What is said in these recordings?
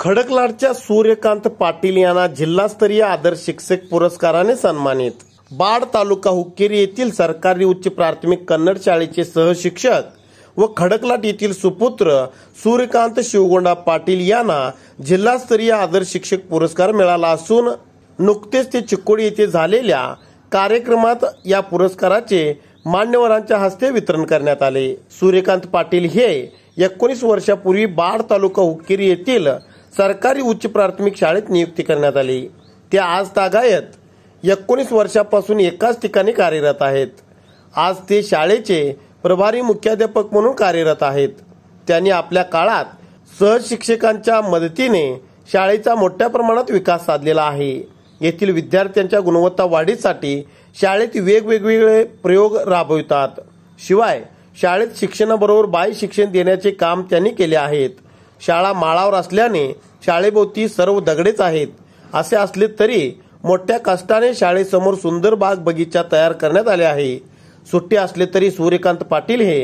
खडकलाडच्या सूर्यकांत पाटील यांना जिल्हास्तरीय आदर्श शिक्षक पुरस्काराने सन्मानित बाड तालुका हुक्केरी येथील सरकारी उच्च प्राथमिक कन्नड शाळेचे सहशिक्षक व खडकलाट येथील सुपुत्र सूर्यकांत शिवगोंडा पाटील यांना जिल्हास्तरीय आदर्श शिक्षक पुरस्कार मिळाला असून नुकतेच ते चिकोडी येथे झालेल्या कार्यक्रमात या पुरस्काराचे मान्यवरांच्या हस्ते वितरण करण्यात आले सूर्यकांत पाटील हे एकोणीस वर्षापूर्वी बाड तालुका हुक्केरी येथील सरकारी उच्च प्राथमिक शाळेत नियुक्ती करण्यात आली त्या आज तागायत एकोणीस वर्षापासून एकाच ठिकाणी कार्यरत आहेत आज ते शाळेचे प्रभारी मुख्याध्यापक म्हणून कार्यरत आहेत त्यांनी आपल्या काळात सहज शिक्षकांच्या मदतीने शाळेचा मोठ्या प्रमाणात विकास साधलेला आहे येथील विद्यार्थ्यांच्या गुणवत्ता वाढीसाठी शाळेत वेगवेगळे प्रयोग राबवितात शिवाय शाळेत शिक्षणाबरोबर बाय शिक्षण देण्याचे काम त्यांनी केले आहेत शाळा माळावर असल्याने शाळेभोवती सर्व दगडेच आहेत असे असले तरी मोठ्या कष्टाने शाळेसमोर सुंदर बाग बगीचा तयार करण्यात आले आहे सुट्टी असले तरी सूर्यकांत पाटील हे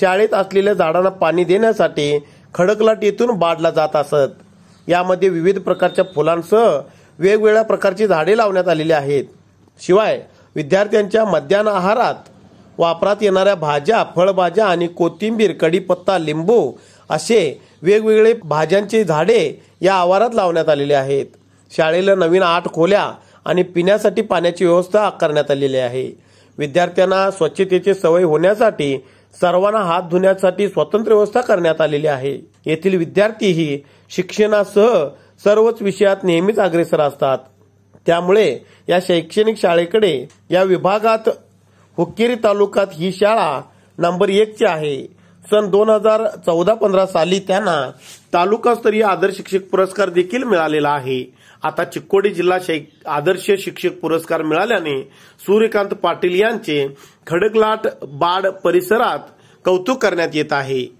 शाळेत असलेल्या झाडांना पाणी देण्यासाठी खडकलाट येथून बाडला जात असत यामध्ये विविध प्रकारच्या फुलांसह वेगवेगळ्या प्रकारची झाडे लावण्यात आलेली आहेत शिवाय विद्यार्थ्यांच्या मध्यान आहारात वापरात येणाऱ्या भाज्या फळभाज्या आणि कोथिंबीर कढीपत्ता लिंबू असे वेगवेगळे भाज्यांचे झाडे या आवारात लावण्यात आलेले आहेत शाळेला नवीन आठ खोल्या आणि पिण्यासाठी पाण्याची व्यवस्था करण्यात आलेली आहे विद्यार्थ्यांना स्वच्छतेची सवय होण्यासाठी सर्वांना हात धुण्यासाठी स्वतंत्र व्यवस्था करण्यात आलेली आहे येथील विद्यार्थीही शिक्षणासह सर्वच विषयात नेहमीच अग्रेसर असतात त्यामुळे या शैक्षणिक शाळेकडे या विभागात हुक्केरी तालुक्यात ही शाळा नंबर एकची आहे सन दोन हजार चौदा पंधरा साली त्यांना तालुकास्तरीय आदर्श शिक्षक पुरस्कार देखील मिळालेला आहे आता चिक्कोडी जिल्हा आदर्श शिक्षक पुरस्कार मिळाल्याने सूर्यकांत पाटील यांचे खडकलाट बाड परिसरात कौतुक करण्यात येत आहे